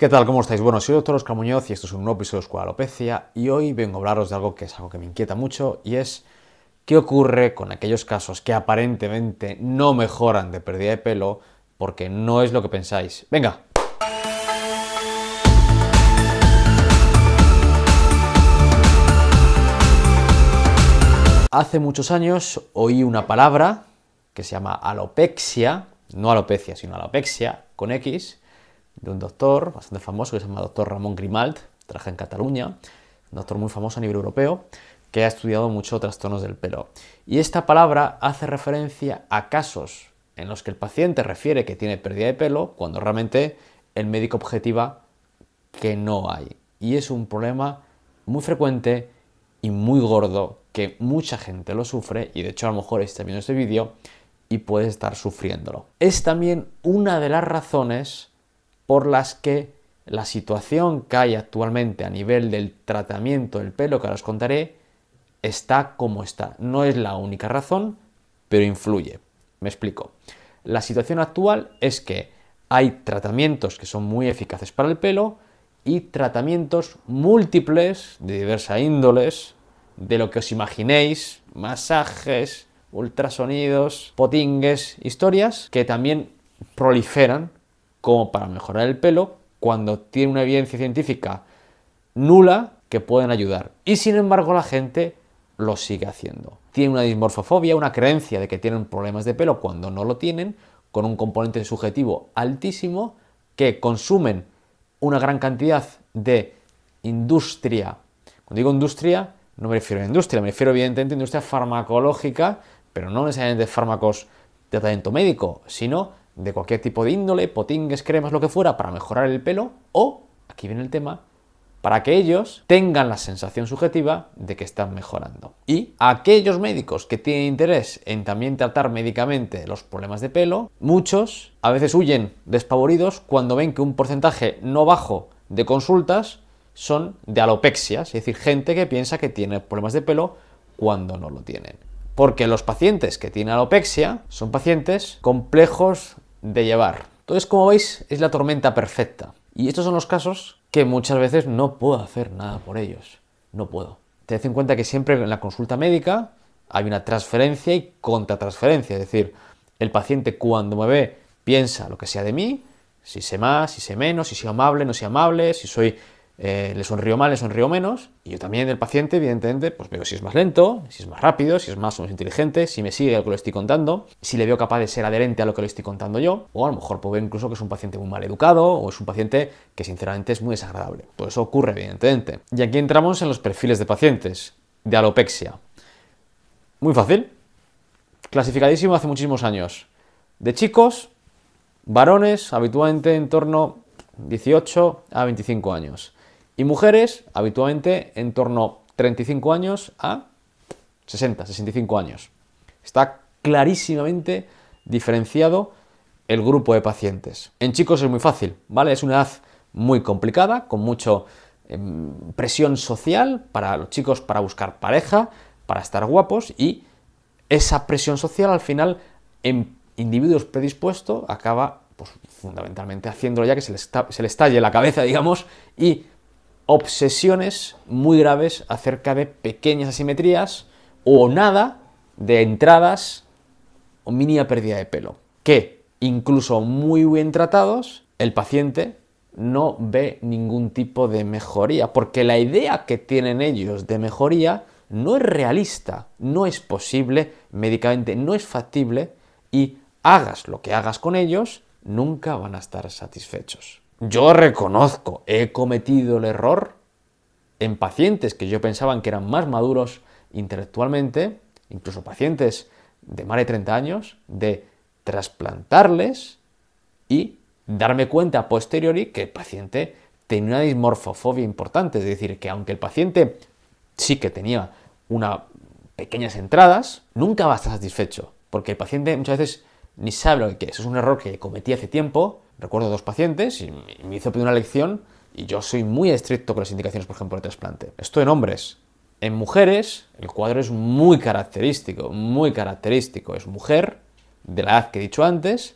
¿Qué tal? ¿Cómo estáis? Bueno, soy el doctor Oscar Muñoz y esto es un nuevo episodio de Escuela Alopecia y hoy vengo a hablaros de algo que es algo que me inquieta mucho y es qué ocurre con aquellos casos que aparentemente no mejoran de pérdida de pelo porque no es lo que pensáis. Venga, Hace muchos años oí una palabra que se llama alopexia, no alopecia, sino alopexia, con X, de un doctor bastante famoso que se llama doctor Ramón Grimald, trabaja en Cataluña, un doctor muy famoso a nivel europeo, que ha estudiado mucho trastornos del pelo. Y esta palabra hace referencia a casos en los que el paciente refiere que tiene pérdida de pelo cuando realmente el médico objetiva que no hay. Y es un problema muy frecuente y muy gordo que mucha gente lo sufre y de hecho a lo mejor está viendo este vídeo y puedes estar sufriéndolo. Es también una de las razones por las que la situación que hay actualmente a nivel del tratamiento del pelo, que ahora os contaré, está como está. No es la única razón, pero influye. Me explico. La situación actual es que hay tratamientos que son muy eficaces para el pelo y tratamientos múltiples de diversa índoles, de lo que os imaginéis, masajes, ultrasonidos, potingues, historias, que también proliferan como para mejorar el pelo cuando tiene una evidencia científica nula que pueden ayudar. Y sin embargo la gente lo sigue haciendo. Tiene una dismorfofobia, una creencia de que tienen problemas de pelo cuando no lo tienen, con un componente subjetivo altísimo, que consumen una gran cantidad de industria. Cuando digo industria, no me refiero a industria, me refiero evidentemente a industria farmacológica, pero no necesariamente fármacos de tratamiento médico, sino de cualquier tipo de índole, potingues, cremas, lo que fuera, para mejorar el pelo, o, aquí viene el tema, para que ellos tengan la sensación subjetiva de que están mejorando. Y aquellos médicos que tienen interés en también tratar médicamente los problemas de pelo, muchos a veces huyen despavoridos cuando ven que un porcentaje no bajo de consultas son de alopexias, es decir, gente que piensa que tiene problemas de pelo cuando no lo tienen. Porque los pacientes que tienen alopexia son pacientes complejos de llevar. Entonces, como veis, es la tormenta perfecta. Y estos son los casos que muchas veces no puedo hacer nada por ellos. No puedo. Te en cuenta que siempre en la consulta médica hay una transferencia y contratransferencia. Es decir, el paciente cuando me ve piensa lo que sea de mí, si sé más, si sé menos, si soy amable, no soy amable, si soy eh, le sonrío mal, le sonrío menos, y yo también el paciente, evidentemente, pues veo si es más lento, si es más rápido, si es más o menos inteligente, si me sigue a lo que le estoy contando, si le veo capaz de ser adherente a lo que le estoy contando yo, o a lo mejor puedo ver incluso que es un paciente muy mal educado, o es un paciente que sinceramente es muy desagradable. pues eso ocurre, evidentemente. Y aquí entramos en los perfiles de pacientes de alopexia. Muy fácil, clasificadísimo hace muchísimos años. De chicos, varones, habitualmente en torno 18 a 25 años. Y mujeres, habitualmente, en torno a 35 años a 60, 65 años. Está clarísimamente diferenciado el grupo de pacientes. En chicos es muy fácil, ¿vale? Es una edad muy complicada, con mucho em, presión social para los chicos para buscar pareja, para estar guapos y esa presión social al final en individuos predispuestos acaba pues, fundamentalmente haciéndolo ya que se les, se talle la cabeza, digamos, y obsesiones muy graves acerca de pequeñas asimetrías o nada de entradas o mínima pérdida de pelo. Que, incluso muy bien tratados, el paciente no ve ningún tipo de mejoría, porque la idea que tienen ellos de mejoría no es realista, no es posible médicamente, no es factible y hagas lo que hagas con ellos, nunca van a estar satisfechos yo reconozco, he cometido el error en pacientes que yo pensaban que eran más maduros intelectualmente, incluso pacientes de más de 30 años, de trasplantarles y darme cuenta a posteriori que el paciente tenía una dismorfofobia importante, es decir, que aunque el paciente sí que tenía unas pequeñas entradas, nunca va a estar satisfecho, porque el paciente muchas veces ni sabe lo que es. Es un error que cometí hace tiempo. Recuerdo dos pacientes y me hizo pedir una lección y yo soy muy estricto con las indicaciones, por ejemplo, de trasplante. Esto en hombres. En mujeres, el cuadro es muy característico, muy característico. Es mujer, de la edad que he dicho antes,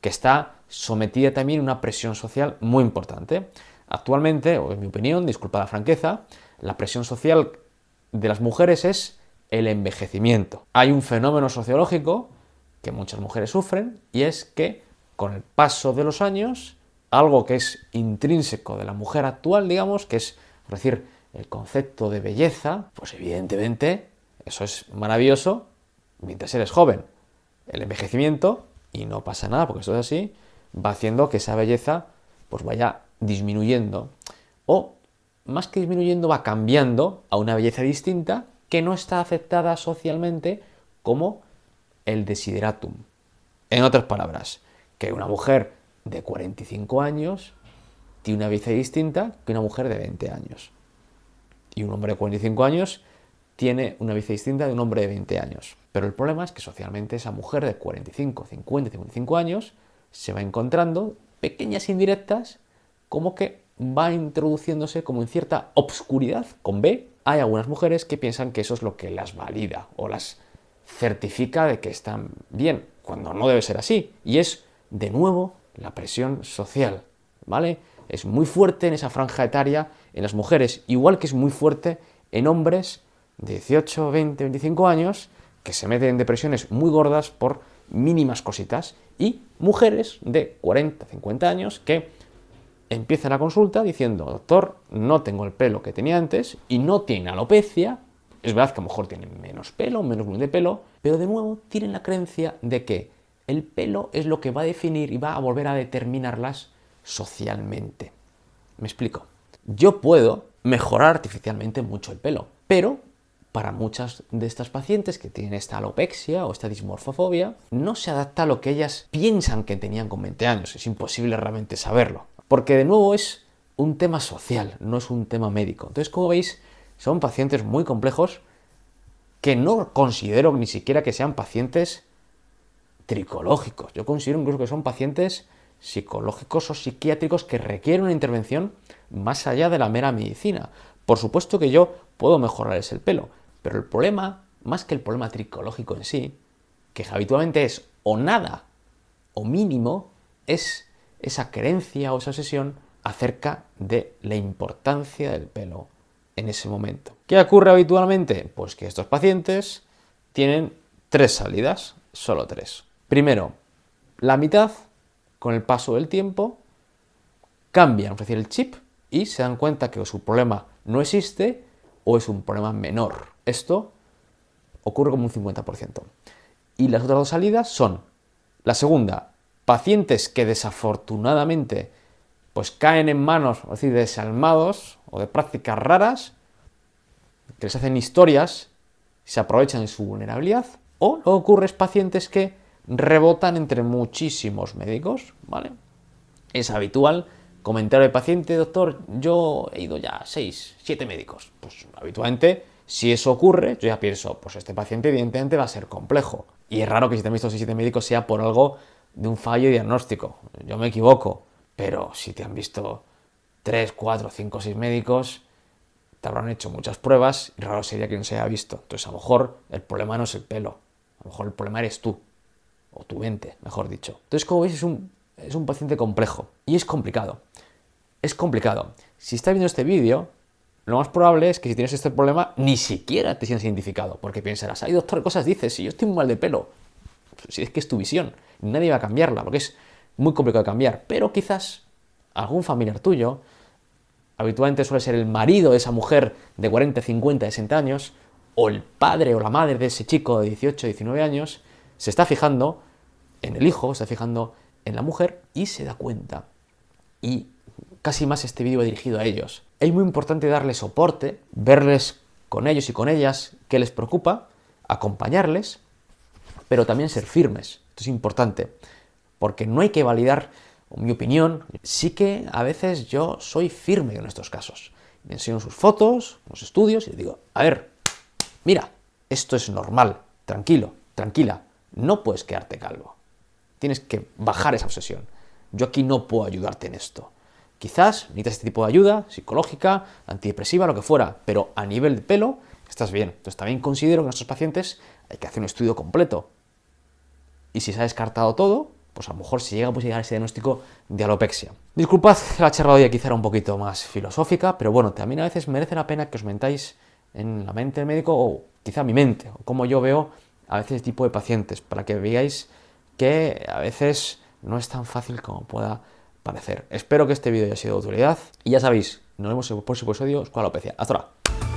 que está sometida también a una presión social muy importante. Actualmente, o en mi opinión, disculpa la franqueza, la presión social de las mujeres es el envejecimiento. Hay un fenómeno sociológico que muchas mujeres sufren y es que con el paso de los años, algo que es intrínseco de la mujer actual, digamos, que es, decir, el concepto de belleza, pues evidentemente eso es maravilloso mientras eres joven. El envejecimiento, y no pasa nada porque esto es así, va haciendo que esa belleza pues vaya disminuyendo o más que disminuyendo va cambiando a una belleza distinta que no está aceptada socialmente como el desideratum. En otras palabras, que una mujer de 45 años tiene una vice distinta que una mujer de 20 años. Y un hombre de 45 años tiene una vice distinta de un hombre de 20 años. Pero el problema es que socialmente esa mujer de 45, 50, 55 años se va encontrando pequeñas indirectas como que va introduciéndose como en cierta obscuridad con B. Hay algunas mujeres que piensan que eso es lo que las valida o las certifica de que están bien, cuando no debe ser así. Y es, de nuevo, la presión social, ¿vale? Es muy fuerte en esa franja etaria en las mujeres, igual que es muy fuerte en hombres de 18, 20, 25 años que se meten en depresiones muy gordas por mínimas cositas y mujeres de 40, 50 años que empiezan la consulta diciendo, doctor, no tengo el pelo que tenía antes y no tiene alopecia, es verdad que a lo mejor tienen menos pelo, menos volumen de pelo, pero de nuevo tienen la creencia de que el pelo es lo que va a definir y va a volver a determinarlas socialmente. Me explico. Yo puedo mejorar artificialmente mucho el pelo, pero para muchas de estas pacientes que tienen esta alopexia o esta dismorfofobia, no se adapta a lo que ellas piensan que tenían con 20 años. Es imposible realmente saberlo. Porque de nuevo es un tema social, no es un tema médico. Entonces, como veis, son pacientes muy complejos que no considero ni siquiera que sean pacientes tricológicos. Yo considero incluso que son pacientes psicológicos o psiquiátricos que requieren una intervención más allá de la mera medicina. Por supuesto que yo puedo mejorarles el pelo, pero el problema, más que el problema tricológico en sí, que habitualmente es o nada o mínimo, es esa creencia o esa obsesión acerca de la importancia del pelo en ese momento. ¿Qué ocurre habitualmente? Pues que estos pacientes tienen tres salidas, solo tres. Primero, la mitad, con el paso del tiempo, cambian, es el chip y se dan cuenta que su problema no existe o es un problema menor. Esto ocurre como un 50%. Y las otras dos salidas son, la segunda, pacientes que desafortunadamente pues caen en manos así de desalmados o de prácticas raras, que les hacen historias y se aprovechan de su vulnerabilidad, o lo ocurre es pacientes que rebotan entre muchísimos médicos, ¿vale? Es habitual comentar al paciente, doctor, yo he ido ya a 6, 7 médicos. Pues habitualmente, si eso ocurre, yo ya pienso, pues este paciente evidentemente va a ser complejo. Y es raro que si te han visto 6, 7 médicos sea por algo de un fallo diagnóstico. Yo me equivoco pero si te han visto 3, 4, 5, 6 médicos, te habrán hecho muchas pruebas y raro sería que no se haya visto. Entonces a lo mejor el problema no es el pelo, a lo mejor el problema eres tú, o tu mente, mejor dicho. Entonces como veis es un, paciente complejo y es complicado. Es complicado. Si estás viendo este vídeo, lo más probable es que si tienes este problema ni siquiera te sientas identificado, porque pensarás, ay doctor, cosas dices, si yo estoy mal de pelo. Si es que es tu visión, nadie va a cambiarla, porque es muy complicado de cambiar, pero quizás algún familiar tuyo, habitualmente suele ser el marido de esa mujer de 40, 50, 60 años, o el padre o la madre de ese chico de 18, 19 años, se está fijando en el hijo, se está fijando en la mujer y se da cuenta. Y casi más este vídeo dirigido a ellos. Es muy importante darles soporte, verles con ellos y con ellas qué les preocupa, acompañarles, pero también ser firmes. Esto es importante porque no hay que validar mi opinión. Sí que a veces yo soy firme en estos casos. Me enseño sus fotos, los estudios y le digo, a ver, mira, esto es normal, tranquilo, tranquila, no puedes quedarte calvo. Tienes que bajar esa obsesión. Yo aquí no puedo ayudarte en esto. Quizás necesitas este tipo de ayuda, psicológica, antidepresiva, lo que fuera, pero a nivel de pelo estás bien. Entonces también considero que a nuestros pacientes hay que hacer un estudio completo. Y si se ha descartado todo, pues a lo mejor si llega a llegar ese diagnóstico de alopexia. Disculpad la charla de hoy quizá era un poquito más filosófica, pero bueno, también a veces merece la pena que os mentáis en la mente del médico o quizá mi mente, o como yo veo a veces este tipo de pacientes, para que veáis que a veces no es tan fácil como pueda parecer. Espero que este vídeo haya sido de utilidad y ya sabéis, nos vemos en el próximo episodio con alopecia. ¡Hasta ahora!